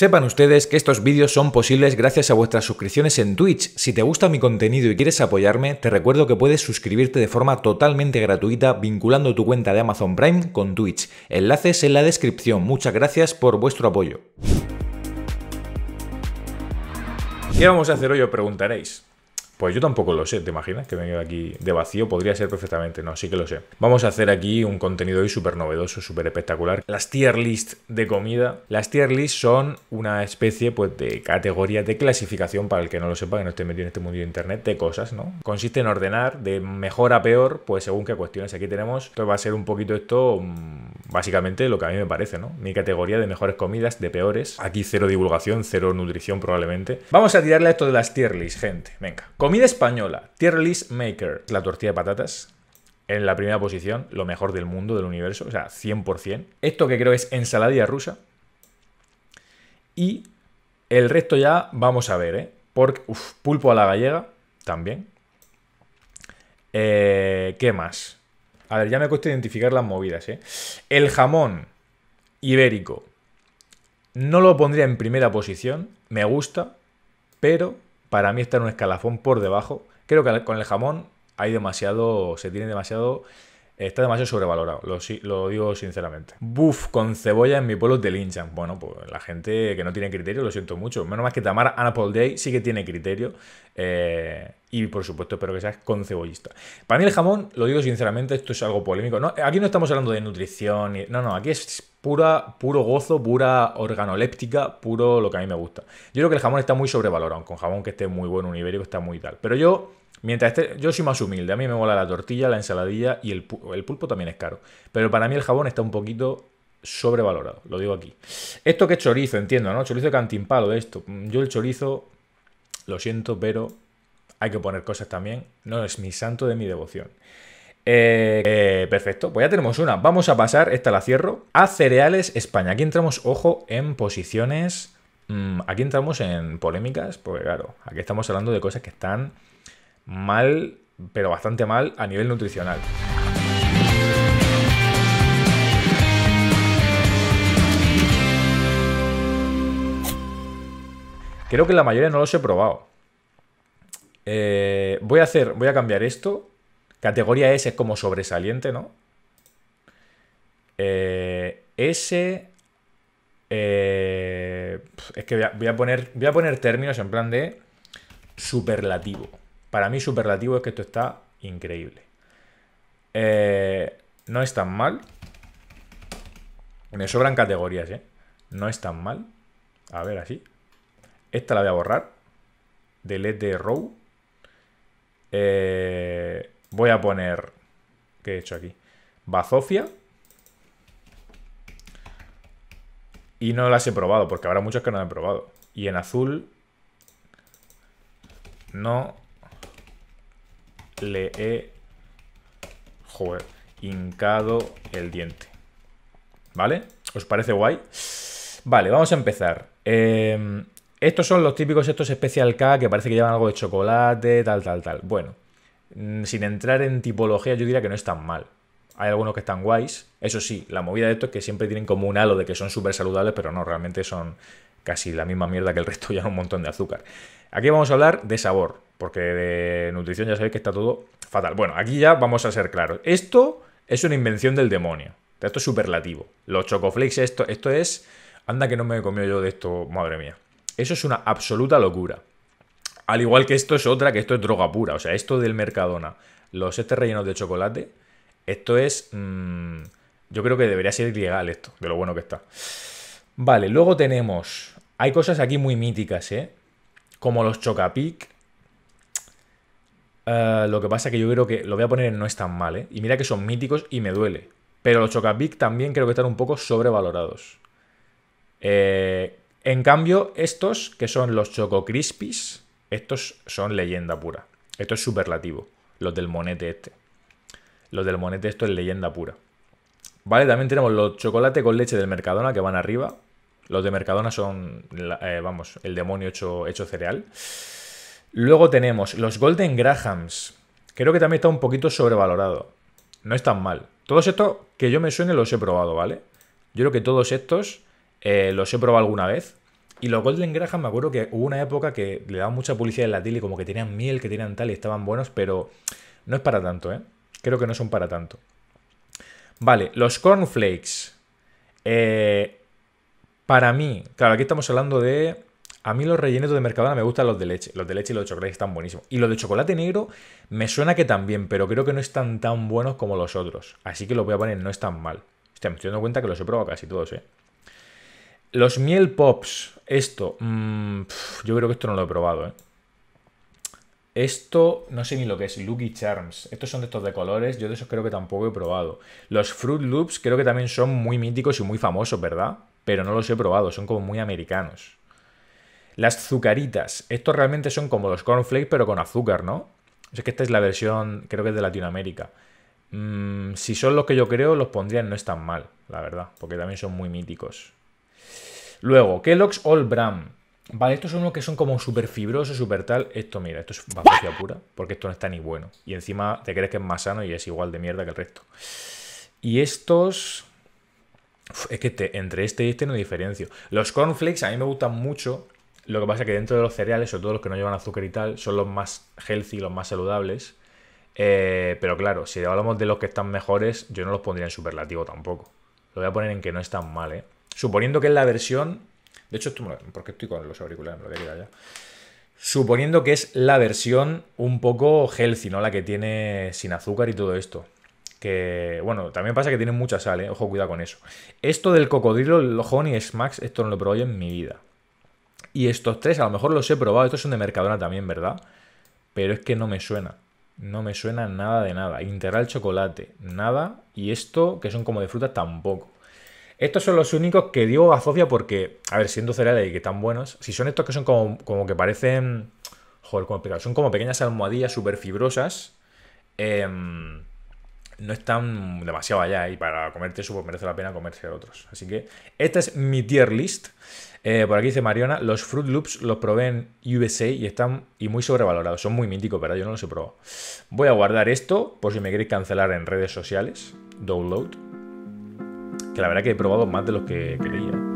Sepan ustedes que estos vídeos son posibles gracias a vuestras suscripciones en Twitch. Si te gusta mi contenido y quieres apoyarme, te recuerdo que puedes suscribirte de forma totalmente gratuita vinculando tu cuenta de Amazon Prime con Twitch. Enlaces en la descripción. Muchas gracias por vuestro apoyo. ¿Qué vamos a hacer hoy? Os preguntaréis. Pues yo tampoco lo sé, ¿te imaginas? Que me aquí de vacío, podría ser perfectamente, no, sí que lo sé. Vamos a hacer aquí un contenido hoy súper novedoso, súper espectacular. Las tier list de comida. Las tier list son una especie pues de categoría de clasificación, para el que no lo sepa, que no esté metido en este mundo de internet, de cosas, ¿no? Consiste en ordenar de mejor a peor, pues según qué cuestiones aquí tenemos. Esto va a ser un poquito esto, mm, básicamente lo que a mí me parece, ¿no? Mi categoría de mejores comidas, de peores. Aquí cero divulgación, cero nutrición probablemente. Vamos a tirarle a esto de las tier list, gente. Venga. Comida española, tier list maker, la tortilla de patatas. En la primera posición, lo mejor del mundo, del universo, o sea, 100%. Esto que creo es ensaladilla rusa. Y el resto ya vamos a ver, ¿eh? porque pulpo a la gallega, también. Eh, ¿Qué más? A ver, ya me cuesta identificar las movidas, ¿eh? El jamón ibérico. No lo pondría en primera posición, me gusta, pero para mí está en un escalafón por debajo. Creo que con el jamón hay demasiado, se tiene demasiado Está demasiado sobrevalorado, lo, digo sinceramente. Buf, con cebolla en mi pueblo de linchan. Bueno, pues la gente que no tiene criterio, lo siento mucho. Menos mal que Tamara Annapol Day sí que tiene criterio. Eh, y por supuesto, espero que seas con cebollista. Para mí el jamón, lo digo sinceramente, esto es algo polémico. No, aquí no estamos hablando de nutrición. no, no, aquí es pura, puro gozo, pura organoléptica, puro lo que a mí me gusta. Yo creo que el jamón está muy sobrevalorado. Con jamón que esté muy bueno, un ibérico está muy tal. Pero yo Mientras este, yo soy más humilde, a mí me mola la tortilla, la ensaladilla y el, el pulpo también es caro. Pero para mí el jabón está un poquito sobrevalorado, lo digo aquí. Esto que es chorizo, entiendo, ¿no? Chorizo cantimpalo, esto. Mm, yo el chorizo, lo siento, pero hay que poner cosas también. No es mi santo de mi devoción. Eh, eh, perfecto, pues ya tenemos una. Vamos a pasar, esta la cierro, a cereales España. Aquí entramos, ojo, en posiciones... Mm, aquí entramos en polémicas, porque claro, aquí estamos hablando de cosas que están mal, pero bastante mal a nivel nutricional. Creo que la mayoría no los he probado. Eh, voy a hacer, voy a cambiar esto. Categoría S es como sobresaliente, ¿no? Eh, S. Eh, es que voy a, voy a, poner, voy a poner términos en plan de superlativo. Para mí superlativo es que esto está increíble. Eh, no es tan mal. Me sobran categorías, ¿eh? No es tan mal. A ver, así. Esta la voy a borrar. Delete row. Eh, voy a poner... ¿Qué he hecho aquí? Bazofia. Y no las he probado, porque habrá muchos que no las he probado. Y en azul... No, le he joder, hincado el diente. ¿Vale? ¿Os parece guay? Vale, vamos a empezar. Em, estos son los típicos, estos Special K, que parece que llevan algo de chocolate, tal, tal, tal. Bueno, mm, sin entrar en tipología, yo diría que no es tan mal. Hay algunos que están guays. Eso sí, la movida de estos es que siempre tienen como un halo de que son súper saludables, pero no, realmente son casi la misma mierda que el resto, ya un montón de azúcar. Aquí vamos a hablar de sabor, porque de nutrición ya sabéis que está todo fatal. Bueno, aquí ya vamos a ser claros. Esto es una invención del demonio. Esto es superlativo. Los chocoflakes, esto, esto es... Anda que no me he comido yo de esto, madre mía. Eso es una absoluta locura. Al igual que esto es otra, que esto es droga pura. O sea, esto del Mercadona, los este rellenos de chocolate, esto es... Mm, yo creo que debería ser ilegal esto, de lo bueno que está. Vale, luego tenemos hay cosas aquí muy míticas, ¿eh? Como los Chocapic. Eh, lo que pasa es que yo creo que lo voy a poner en no es tan mal, ¿eh? Y mira que son míticos y me duele. Pero los Chocapic también creo que están un poco sobrevalorados. Eh, en cambio, estos, que son los Choco Crispies, estos son leyenda pura. Esto es superlativo. Los del monete este. Los del monete esto es leyenda pura. Vale, también tenemos los chocolate con leche del Mercadona que van arriba. Los de Mercadona son, eh, vamos, el demonio hecho, cereal. Luego tenemos los Golden Grahams. Creo que también está un poquito sobrevalorado. No es tan mal. Todos estos que yo me suene los he probado, ¿vale? Yo creo que todos estos eh, los he probado alguna vez. Y los Golden Graham, me acuerdo que hubo una época que le daban mucha publicidad en la tele, como que tenían miel, que tenían tal y estaban buenos, pero no es para tanto, ¿eh? Creo que no son para tanto. Vale, los cornflakes. Eh, para mí, claro, aquí estamos hablando de... A mí los rellenos de mercadona me gustan los de leche. Los de leche y los de chocolate están buenísimos. Y los de chocolate negro me suena que también, pero creo que no están tan buenos como los otros. Así que los voy a poner, no están mal. Hostia, me estoy dando cuenta que los he probado casi todos, ¿eh? Los miel pops. Esto. Mm, yo creo que esto no lo he probado, ¿eh? Esto, no sé ni lo que es, Lucky Charms. Estos son de estos de colores, yo de esos creo que tampoco he probado. Los Fruit Loops creo que también son muy míticos y muy famosos, ¿verdad? pero no los he probado, son como muy americanos. Las zucaritas, estos realmente son como los cornflakes, pero con azúcar, ¿no? es que esta es la versión, creo que es de Latinoamérica. Mm, si son los que yo creo, los pondrían no es tan mal, la verdad, porque también son muy míticos. Luego, Kellogg's Old Bram. Vale, estos son los que son como súper fibrosos, súper tal. Esto, mira, esto es basura pura, porque esto no está ni bueno. Y encima te crees que es más sano y es igual de mierda que el resto. Y estos, es que entre este y este no diferencio. Los cornflakes a mí me gustan mucho. Lo que pasa es que dentro de los cereales, sobre todo los que no llevan azúcar y tal, son los más healthy, los más saludables. Eh, pero claro, si hablamos de los que están mejores, yo no los pondría en superlativo tampoco. Lo voy a poner en que no están mal, ¿eh? Suponiendo que es la versión. De hecho, esto porque estoy con los auriculares, me lo voy ya. Suponiendo que es la versión un poco healthy, ¿no? La que tiene sin azúcar y todo esto que bueno, también pasa que tienen mucha sal, ¿eh? ojo, cuidado con eso. Esto del cocodrilo, el Honey Smacks, esto no lo probado yo en mi vida. Y estos tres, a lo mejor los he probado, estos son de Mercadona también, ¿verdad? Pero es que no me suena. No me suena nada de nada. Integral chocolate, nada. Y esto, que son como de fruta tampoco. Estos son los únicos que digo azofia porque, a ver, siendo cereales y que están buenos, si son estos que son como, como que parecen. Joder, como Son como pequeñas almohadillas super fibrosas. Eh, em, no están demasiado allá y para comerte eso pues merece la pena comerse a otros. Así que esta es mi tier list. Eh, por aquí dice Mariona, los Fruit Loops los probé en USA y están y muy sobrevalorados. Son muy míticos, pero yo no los he probado. Voy a guardar esto por si me queréis cancelar en redes sociales. Download. Que la verdad que he probado más de los que creía.